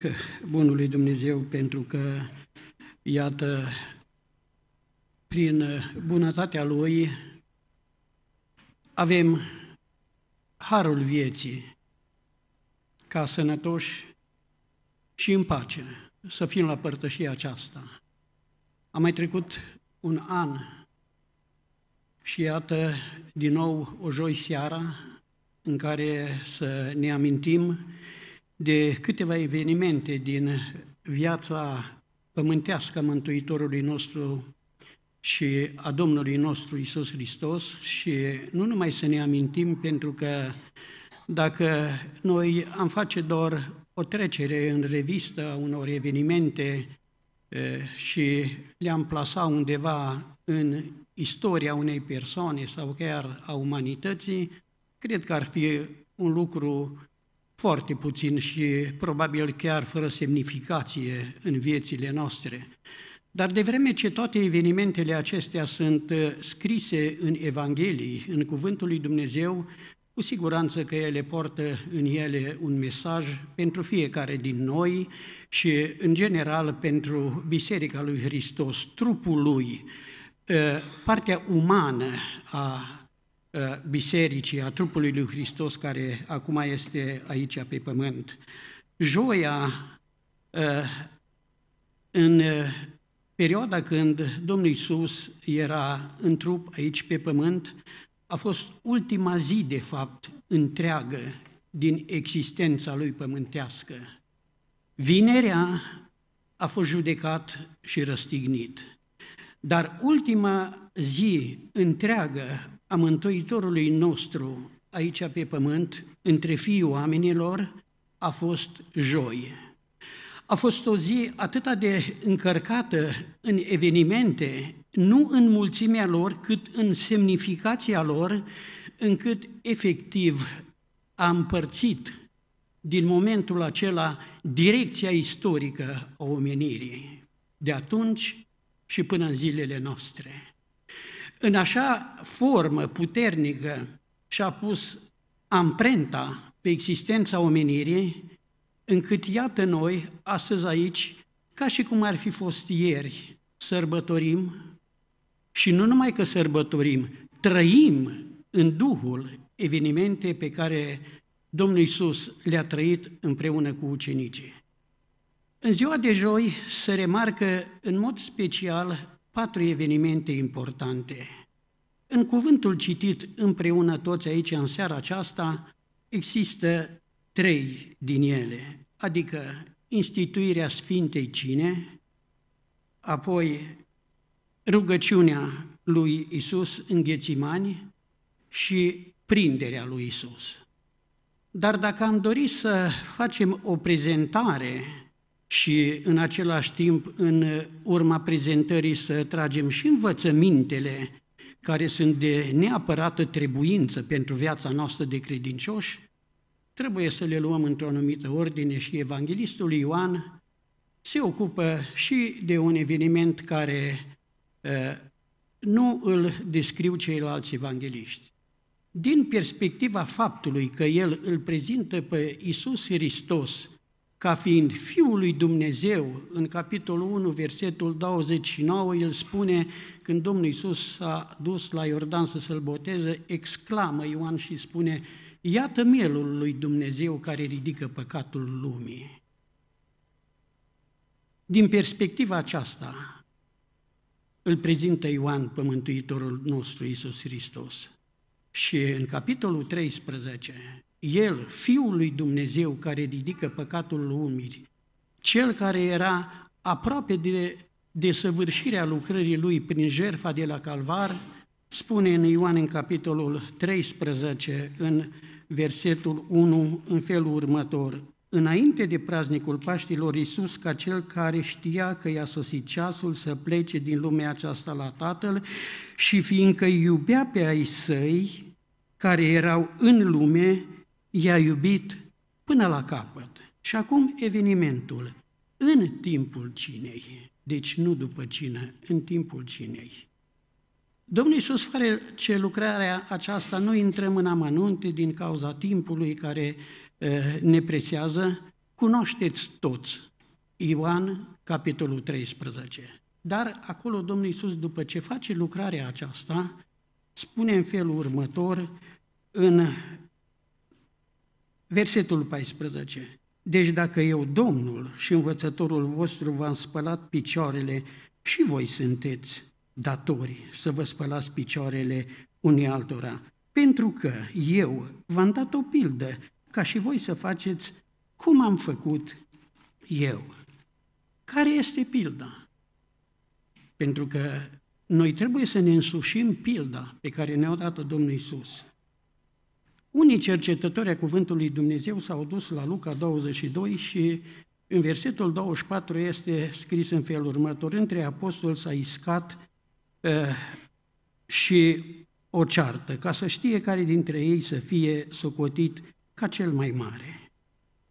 Bunului Dumnezeu pentru că, iată, prin bunătatea Lui avem harul vieții ca sănătoși și în pace să fim la părtășia aceasta. A mai trecut un an și iată din nou o joi seara în care să ne amintim de câteva evenimente din viața pământească a Mântuitorului nostru și a Domnului nostru Isus Hristos și nu numai să ne amintim, pentru că dacă noi am face doar o trecere în revistă a unor evenimente și le-am plasa undeva în istoria unei persoane sau chiar a umanității, cred că ar fi un lucru foarte puțin și probabil chiar fără semnificație în viețile noastre. Dar de vreme ce toate evenimentele acestea sunt uh, scrise în Evanghelii, în Cuvântul lui Dumnezeu, cu siguranță că ele poartă în ele un mesaj pentru fiecare din noi și, în general, pentru Biserica lui Hristos, trupul lui, uh, partea umană a Uh, bisericii, a trupului lui Hristos care acum este aici pe pământ. Joia, uh, în uh, perioada când Domnul Iisus era în trup aici pe pământ, a fost ultima zi, de fapt, întreagă din existența lui pământească. Vinerea a fost judecat și răstignit. Dar ultima zi întreagă a Mântuitorului nostru aici pe pământ, între fiii oamenilor, a fost joi. A fost o zi atât de încărcată în evenimente, nu în mulțimea lor, cât în semnificația lor, încât efectiv a împărțit din momentul acela direcția istorică a omenirii, de atunci și până în zilele noastre. În așa formă puternică și-a pus amprenta pe existența omenirii, încât iată noi, astăzi aici, ca și cum ar fi fost ieri, sărbătorim și nu numai că sărbătorim, trăim în Duhul evenimente pe care Domnul Isus le-a trăit împreună cu ucenicii. În ziua de joi se remarcă în mod special patru evenimente importante. În cuvântul citit împreună toți aici în seara aceasta, există trei din ele, adică instituirea Sfintei Cine, apoi rugăciunea lui Isus în Ghețimani și prinderea lui Isus. Dar dacă am dori să facem o prezentare și în același timp, în urma prezentării, să tragem și învățămintele care sunt de neapărată trebuință pentru viața noastră de credincioși, trebuie să le luăm într-o anumită ordine și Evanghelistul Ioan se ocupă și de un eveniment care ă, nu îl descriu ceilalți evangeliști. Din perspectiva faptului că el îl prezintă pe Isus Hristos ca fiind Fiul lui Dumnezeu, în capitolul 1, versetul 29, el spune, când Domnul Iisus s-a dus la Iordan să se-l boteze, exclamă Ioan și spune, Iată mielul lui Dumnezeu care ridică păcatul lumii. Din perspectiva aceasta, îl prezintă Ioan pe nostru, Iisus Hristos. Și în capitolul 13, el, Fiul lui Dumnezeu care ridică păcatul lumii, cel care era aproape de desăvârșirea lucrării lui prin jertfa de la Calvar, spune în Ioan în capitolul 13, în versetul 1, în felul următor, Înainte de praznicul Paștilor, Iisus, ca cel care știa că i-a sosit ceasul să plece din lumea aceasta la Tatăl și fiindcă iubea pe ai săi, care erau în lume, i-a iubit până la capăt. Și acum evenimentul, în timpul cinei, deci nu după cină, în timpul cinei. Domnul Iisus face lucrarea aceasta, Noi intrăm în amănunte din cauza timpului care Eh, ne prețează, cunoașteți toți. Ioan, capitolul 13. Dar acolo Domnul Iisus, după ce face lucrarea aceasta, spune în felul următor, în versetul 14. Deci dacă eu, Domnul și învățătorul vostru, v-am spălat picioarele, și voi sunteți datori să vă spălați picioarele unii altora. Pentru că eu v-am dat o pildă ca și voi să faceți cum am făcut eu. Care este pilda? Pentru că noi trebuie să ne însușim pilda pe care ne-a dat-o Domnul Isus. Unii cercetători a Cuvântului Dumnezeu s-au dus la Luca 22 și în versetul 24 este scris în felul următor, între apostol s-a iscat uh, și o ceartă, ca să știe care dintre ei să fie socotit ca cel mai mare.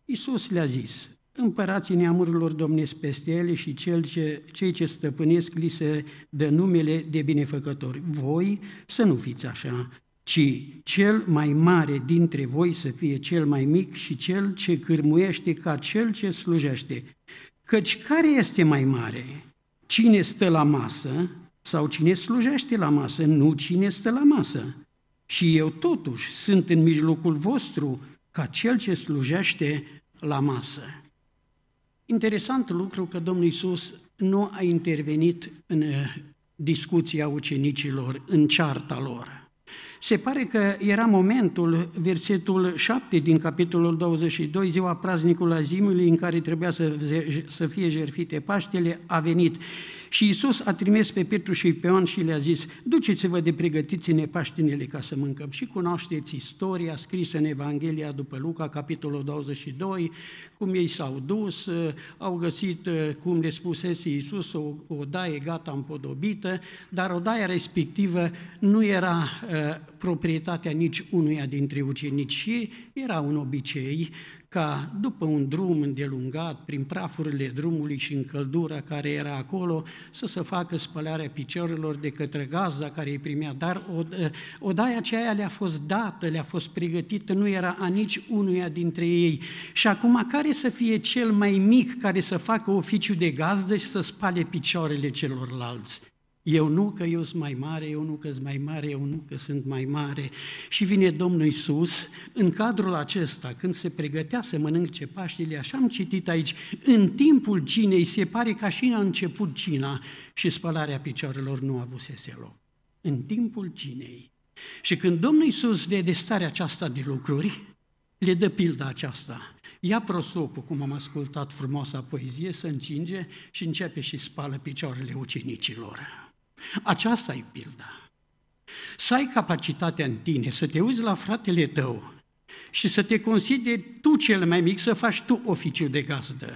Isus le-a zis, împărații neamurilor domnesc peste ele și cel ce, cei ce stăpânesc li se dă numele de binefăcători. Voi să nu fiți așa, ci cel mai mare dintre voi să fie cel mai mic și cel ce cârmuiește ca cel ce slujește. Căci care este mai mare? Cine stă la masă sau cine slujește la masă, nu cine stă la masă? Și eu totuși sunt în mijlocul vostru ca cel ce slujește la masă. Interesant lucru că Domnul Isus nu a intervenit în eh, discuția ucenicilor, în cearta lor. Se pare că era momentul, versetul 7 din capitolul 22, ziua praznicul azimului în care trebuia să, să fie jerfite Paștele, a venit. Și Isus a trimis pe Petru și pe Ioan și le-a zis, duceți-vă de pregătiți-ne Paștinele ca să mâncăm. Și cunoașteți istoria scrisă în Evanghelia după Luca, capitolul 22, cum ei s-au dus, au găsit, cum le spusese Isus, o, o daie gata împodobită, dar o daie respectivă nu era ă, proprietatea nici unuia dintre ucenici și era un obicei ca după un drum îndelungat, prin prafurile drumului și în căldura care era acolo, să se facă spălarea piciorilor de către gazda care îi primea, dar eh, odaia aceea le-a fost dată, le-a fost pregătită, nu era a nici unuia dintre ei. Și acum care să fie cel mai mic care să facă oficiu de gazdă și să spale picioarele celorlalți? Eu nu că eu sunt mai mare, eu nu că sunt mai mare, eu nu că sunt mai mare. Și vine Domnul Iisus. în cadrul acesta, când se pregătea să mănânce Paștele, așa am citit aici, în timpul cinei se pare ca și a început cina și spălarea picioarelor nu avusese loc. În timpul cinei. Și când Domnul Iisus vede starea aceasta de lucruri, le dă pilda aceasta. Ia prosopul, cum am ascultat frumoasa poezie, să încinge și începe și spală picioarele ucenicilor. Aceasta e pilda. Să ai capacitatea în tine, să te uiți la fratele tău și să te consideri tu cel mai mic, să faci tu oficiu de gazdă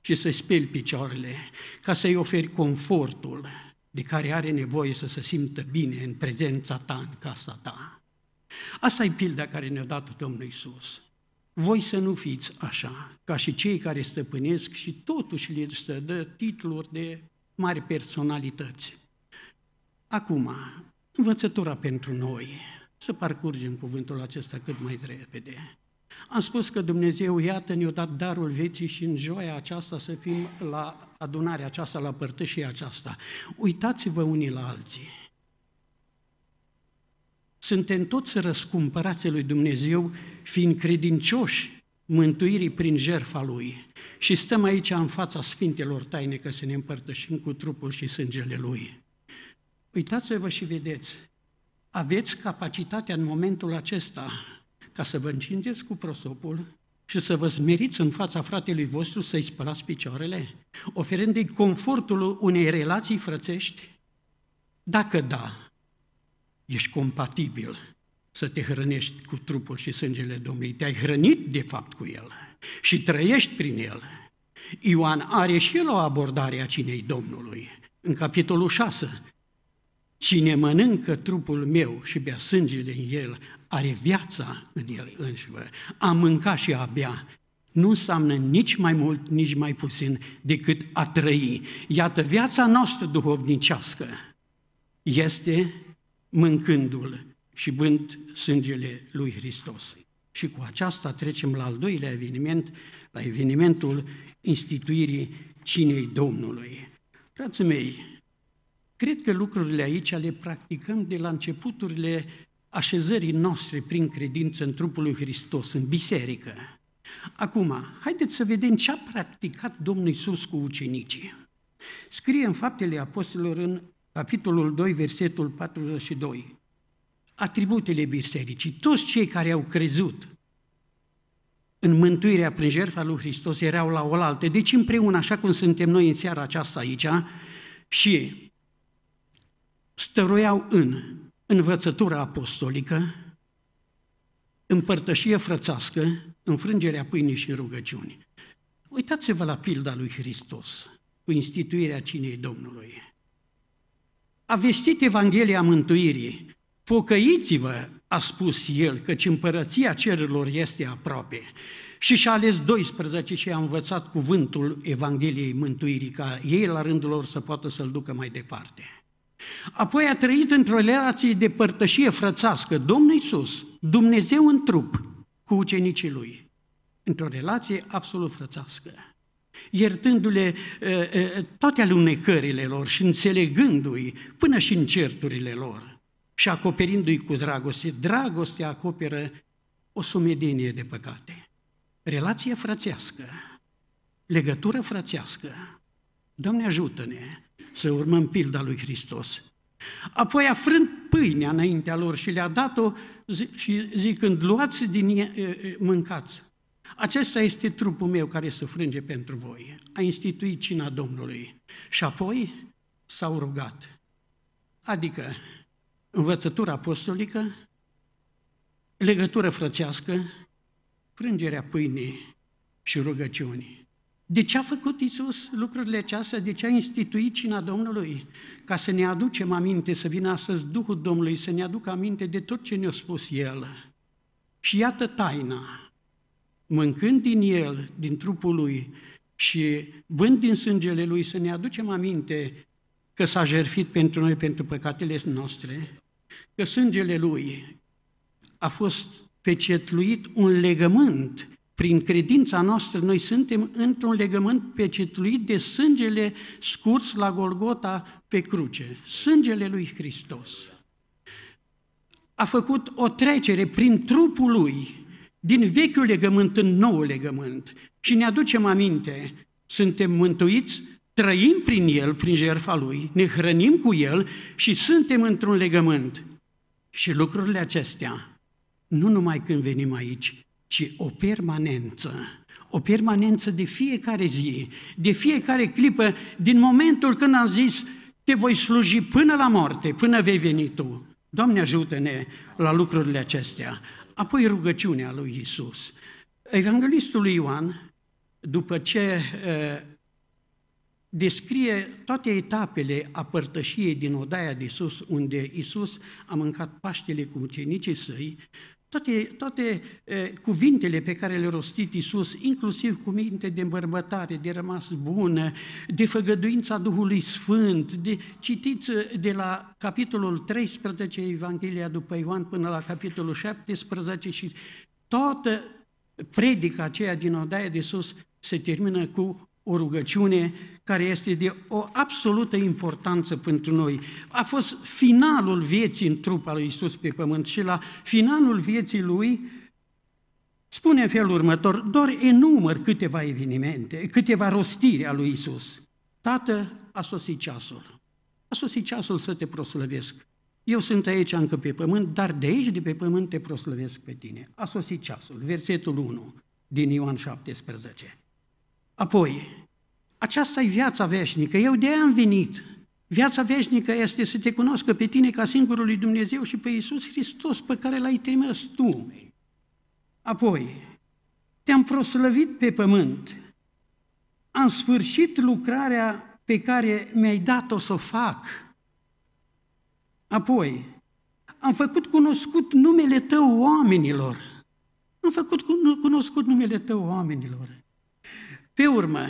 și să speli picioarele, ca să-i oferi confortul de care are nevoie să se simtă bine în prezența ta, în casa ta. Asta e pilda care ne-a dat Domnul Isus. Voi să nu fiți așa, ca și cei care stăpânesc și totuși le se dă titluri de mari personalități. Acum, învățătura pentru noi, să parcurgem cuvântul acesta cât mai repede. Am spus că Dumnezeu, iată, ne-a dat darul vieții și în joia aceasta să fim la adunarea aceasta, la părtășia aceasta. Uitați-vă unii la alții. Suntem toți răscumpărați lui Dumnezeu, fiind credincioși mântuirii prin jertfa Lui. Și stăm aici în fața Sfintelor Taine că să ne împărtășim cu trupul și sângele Lui. Uitați-vă și vedeți, aveți capacitatea în momentul acesta ca să vă încingeți cu prosopul și să vă smeriți în fața fratelui vostru să-i spălați picioarele, oferându-i confortul unei relații frățești? Dacă da, ești compatibil să te hrănești cu trupul și sângele Domnului. Te-ai hrănit, de fapt, cu el și trăiești prin el. Ioan are și el o abordare a cinei Domnului. În capitolul 6 Cine mănâncă trupul meu și bea sângele în el, are viața în el înșivă. A mânca și a bea nu înseamnă nici mai mult, nici mai puțin decât a trăi. Iată, viața noastră duhovnicească este mâncându-l și bând sângele lui Hristos. Și cu aceasta trecem la al doilea eveniment, la evenimentul instituirii cinei Domnului. Frații mei, Cred că lucrurile aici le practicăm de la începuturile așezării noastre prin credință în trupul lui Hristos, în biserică. Acum, haideți să vedem ce a practicat Domnul Iisus cu ucenicii. Scrie în Faptele Apostolilor în capitolul 2, versetul 42. Atributele bisericii, toți cei care au crezut în mântuirea prin jertfa lui Hristos erau la oaltă. Deci împreună, așa cum suntem noi în seara aceasta aici, și stăruiau în învățătura apostolică, împărtășie frățească, înfrângerea pâinii și rugăciuni. Uitați-vă la pilda lui Hristos cu instituirea cinei Domnului. A vestit Evanghelia mântuirii, focăiți vă a spus el, căci împărăția cerurilor este aproape. Și și-a ales 12 și a învățat cuvântul Evangheliei Mântuirii, ca ei la rândul lor să poată să-l ducă mai departe. Apoi a trăit într-o relație de părtășie frățească, Domnul Iisus, Dumnezeu în trup, cu ucenicii lui, într-o relație absolut frățească, iertându-le uh, uh, toate alunecările lor și înțelegându-i până și în certurile lor și acoperindu-i cu dragoste. Dragostea acoperă o sumedenie de păcate. Relație frățească, legătură frățească. Doamne ajută-ne să urmăm pilda lui Hristos. Apoi a frânt pâinea înaintea lor și le-a dat-o și zicând, luați din ea, mâncați. Acesta este trupul meu care se frânge pentru voi. A instituit cina Domnului. Și apoi s-au rugat. Adică învățătura apostolică, legătură frățească, frângerea pâinii și rugăciunii. De ce a făcut Isus lucrurile acestea? De ce a instituit cina Domnului? Ca să ne aducem aminte, să vină astăzi Duhul Domnului, să ne aducă aminte de tot ce ne-a spus El. Și iată taina. Mâncând din El, din trupul Lui și vând din sângele Lui, să ne aducem aminte că s-a jertfit pentru noi, pentru păcatele noastre, că sângele Lui a fost pecetluit un legământ prin credința noastră noi suntem într-un legământ pecetuit de sângele scurs la Golgota pe cruce, sângele lui Hristos. A făcut o trecere prin trupul lui, din vechiul legământ în nou legământ. Și ne aducem aminte, suntem mântuiți, trăim prin el, prin jertfa lui, ne hrănim cu el și suntem într-un legământ. Și lucrurile acestea, nu numai când venim aici, ci o permanență. O permanență de fiecare zi, de fiecare clipă, din momentul când am zis, te voi sluji până la moarte, până vei veni tu. Doamne ajută-ne la lucrurile acestea. Apoi rugăciunea lui Isus. Evanghelistul Ioan, după ce descrie toate etapele a părtășiei din odaia de sus, unde Isus a mâncat paștele cu ucenicii săi toate, toate e, cuvintele pe care le-a rostit Iisus, inclusiv cuvinte de îmbărbătare, de rămas bună, de făgăduința Duhului Sfânt, de citiți de la capitolul 13 Evanghelia după Ioan până la capitolul 17 și toată predica aceea din Odaia de Sus se termină cu o rugăciune care este de o absolută importanță pentru noi. A fost finalul vieții în trupa al lui Isus pe pământ și la finalul vieții lui spune în felul următor, doar enumăr câteva evenimente, câteva rostiri a lui Isus. Tată, a sosit ceasul. A sosit ceasul să te proslăvesc. Eu sunt aici încă pe pământ, dar de aici, de pe pământ, te proslăvesc pe tine. A sosit ceasul, versetul 1 din Ioan 17. Apoi, aceasta e viața veșnică. Eu de am venit. Viața veșnică este să te cunoască pe tine ca singurul lui Dumnezeu și pe Iisus Hristos pe care l-ai trimis tu. Apoi, te-am proslăvit pe pământ. Am sfârșit lucrarea pe care mi-ai dat-o să o fac. Apoi, am făcut cunoscut numele tău oamenilor. Am făcut cunoscut numele tău oamenilor. Pe urmă,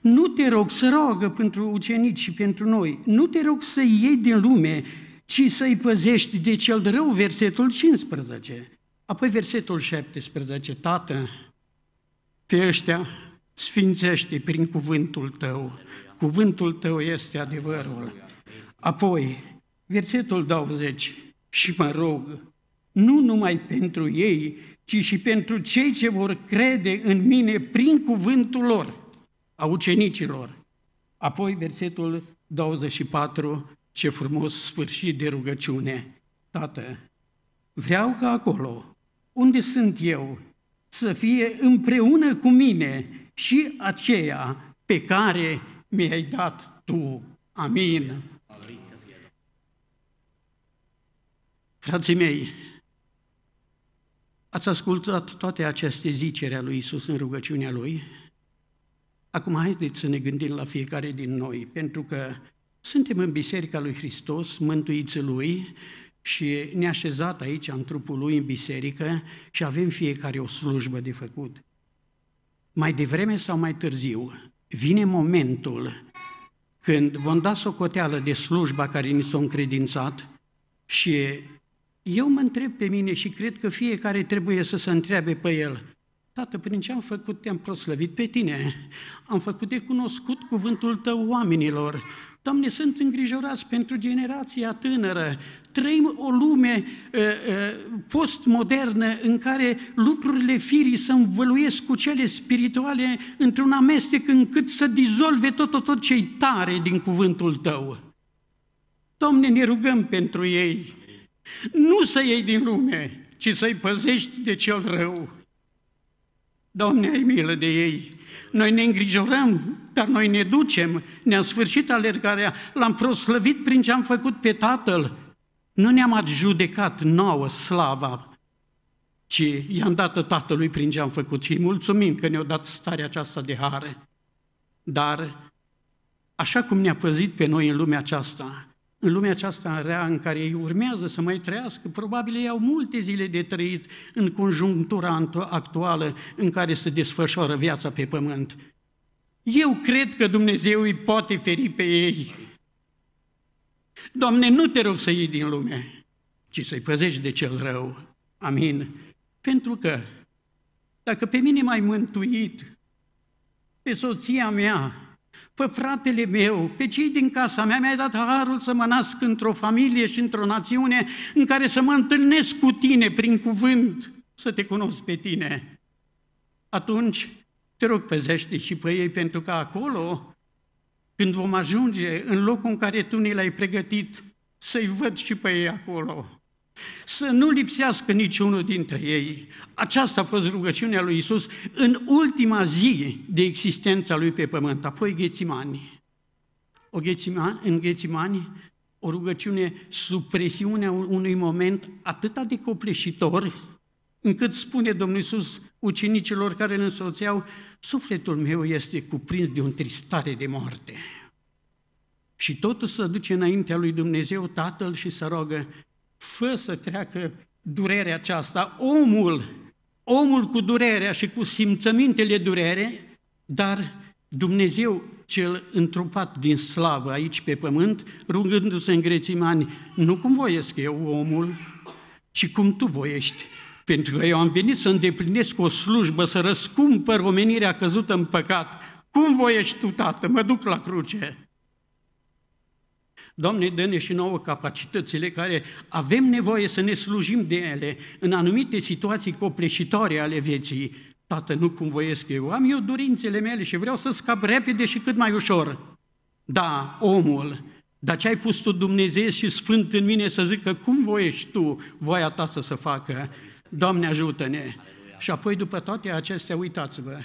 nu te rog să roagă pentru ucenici și pentru noi, nu te rog să iei din lume, ci să-i păzești de cel de rău, versetul 15. Apoi versetul 17, Tată, pe ăștia sfințește prin cuvântul tău. Cuvântul tău este adevărul. Apoi, versetul 20, și mă rog nu numai pentru ei, ci și pentru cei ce vor crede în mine prin cuvântul lor, a ucenicilor. Apoi versetul 24, ce frumos sfârșit de rugăciune. Tată, vreau ca acolo, unde sunt eu, să fie împreună cu mine și aceea pe care mi-ai dat tu. Amin. Frații mei, Ați ascultat toate aceste ziceri a lui Isus în rugăciunea lui? Acum haideți să ne gândim la fiecare din noi, pentru că suntem în Biserica lui Hristos, mântuiți Lui și ne așezat aici în trupul Lui în biserică și avem fiecare o slujbă de făcut. Mai devreme sau mai târziu, vine momentul când vom da socoteală de slujba care ni s-a încredințat și eu mă întreb pe mine și cred că fiecare trebuie să se întrebe pe el. Tată, prin ce am făcut te-am proslăvit pe tine? Am făcut de cunoscut cuvântul tău oamenilor. Doamne, sunt îngrijorați pentru generația tânără. Trăim o lume uh, uh, postmodernă în care lucrurile firii se învăluiesc cu cele spirituale într-un amestec încât să dizolve tot, tot, tot ce tare din cuvântul tău. Doamne, ne rugăm pentru ei. Nu să iei din lume, ci să-i păzești de cel rău. Doamne, ai milă de ei! Noi ne îngrijorăm, dar noi ne ducem, ne-am sfârșit alergarea, l-am proslăvit prin ce am făcut pe Tatăl. Nu ne-am adjudecat nouă slava, ci i-am dat Tatălui prin ce am făcut și mulțumim că ne-a dat starea aceasta de hare. Dar, așa cum ne-a păzit pe noi în lumea aceasta, în lumea aceasta rea în care ei urmează să mai trăiască, probabil ei au multe zile de trăit în conjunctura actuală în care se desfășoară viața pe pământ. Eu cred că Dumnezeu îi poate feri pe ei. Doamne, nu te rog să iei din lume, ci să-i păzești de cel rău. Amin. Pentru că, dacă pe mine m-ai mântuit, pe soția mea, pe fratele meu, pe cei din casa mea, mi-ai dat harul să mă nasc într-o familie și într-o națiune în care să mă întâlnesc cu tine prin cuvânt, să te cunosc pe tine. Atunci, te rog, păzește și pe ei, pentru că acolo, când vom ajunge în locul în care tu ni l-ai pregătit, să-i văd și pe ei acolo. Să nu lipsească niciunul dintre ei. Aceasta a fost rugăciunea lui Isus în ultima zi de existența lui pe pământ, apoi Ghețimani. O ghețima, în Ghețimani, o rugăciune sub presiunea unui moment atât de copleșitor, încât spune Domnul Iisus ucenicilor care îl însoțeau, sufletul meu este cuprins de o tristare de moarte. Și totul se duce înaintea lui Dumnezeu Tatăl și să rogă, fă să treacă durerea aceasta. Omul, omul cu durerea și cu simțămintele durere, dar Dumnezeu cel întrupat din slavă aici pe pământ, rugându-se în grețimani, nu cum voiesc eu omul, ci cum tu voiești, pentru că eu am venit să îndeplinesc o slujbă, să răscumpăr omenirea căzută în păcat. Cum voiești tu, Tată? Mă duc la cruce. Doamne, dă-ne și nouă capacitățile care avem nevoie să ne slujim de ele în anumite situații copleșitoare ale vieții. Tată, nu cum voiesc eu, am eu dorințele mele și vreau să scap repede și cât mai ușor. Da, omul, dar ce ai pus tu Dumnezeu și Sfânt în mine să zică cum voiești tu voia ta să se facă? Doamne ajută-ne! Aleluia. Și apoi după toate acestea, uitați-vă,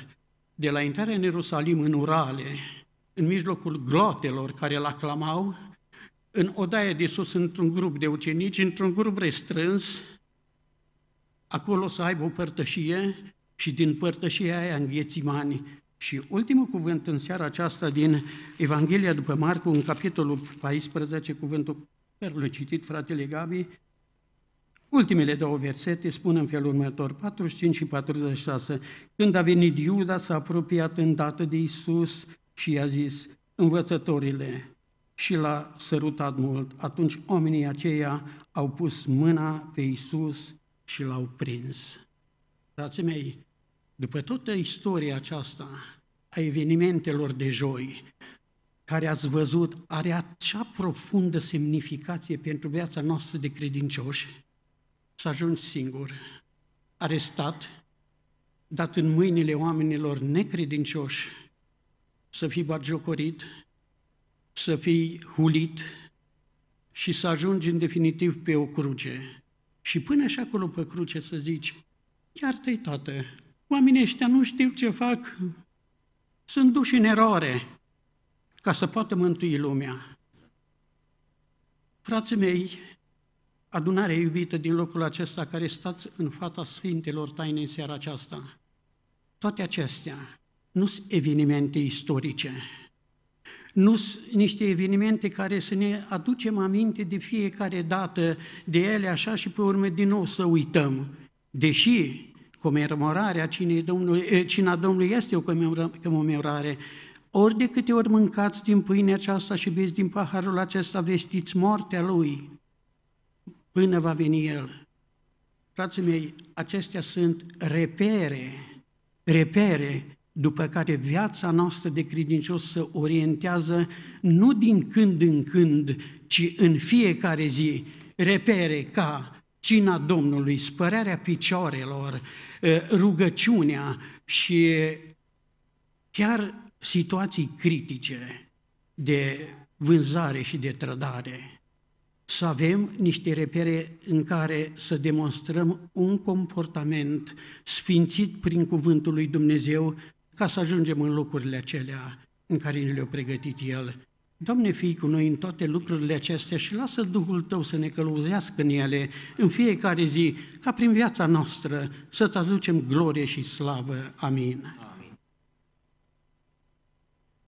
de la intrarea în Ierusalim, în Urale, în mijlocul glotelor care îl aclamau, în odaia de sus, într-un grup de ucenici, într-un grup restrâns, acolo să aibă o părtășie și din părtășia aia mani. Și ultimul cuvânt în seara aceasta din Evanghelia după Marcu, în capitolul 14, cuvântul pe care l-a citit fratele Gabi, Ultimele două versete spun în felul următor, 45 și 46. Când a venit Iuda, s-a apropiat îndată de Isus și i-a zis, învățătorile, și l-a sărutat mult. Atunci oamenii aceia au pus mâna pe Isus și l-au prins. Frații mei, după toată istoria aceasta a evenimentelor de joi, care ați văzut, are acea profundă semnificație pentru viața noastră de credincioși, să ajungi singur, arestat, dat în mâinile oamenilor necredincioși, să fii bagiocorit, să fii hulit și să ajungi în definitiv pe o cruce. Și până și acolo pe cruce să zici, chiar i Tată, oamenii ăștia nu știu ce fac, sunt duși în eroare ca să poată mântui lumea. Frații mei, adunarea iubită din locul acesta care stați în fata Sfintelor Taine în seara aceasta, toate acestea nu sunt evenimente istorice, nu sunt niște evenimente care să ne aducem aminte de fiecare dată de ele așa și pe urmă din nou să uităm. Deși comemorarea cinei Domnului, cina Domnului este o comemorare, ori de câte ori mâncați din pâinea aceasta și beți din paharul acesta, vestiți moartea Lui până va veni El. Frații mei, acestea sunt repere, repere după care viața noastră de credincios se orientează nu din când în când, ci în fiecare zi, repere ca cina Domnului, spărarea picioarelor, rugăciunea și chiar situații critice de vânzare și de trădare. Să avem niște repere în care să demonstrăm un comportament sfințit prin cuvântul lui Dumnezeu ca să ajungem în locurile acelea în care ne le-a pregătit El. Doamne, fii cu noi în toate lucrurile acestea și lasă Duhul Tău să ne călăuzească în ele în fiecare zi, ca prin viața noastră să-ți aducem glorie și slavă. Amin. Amin.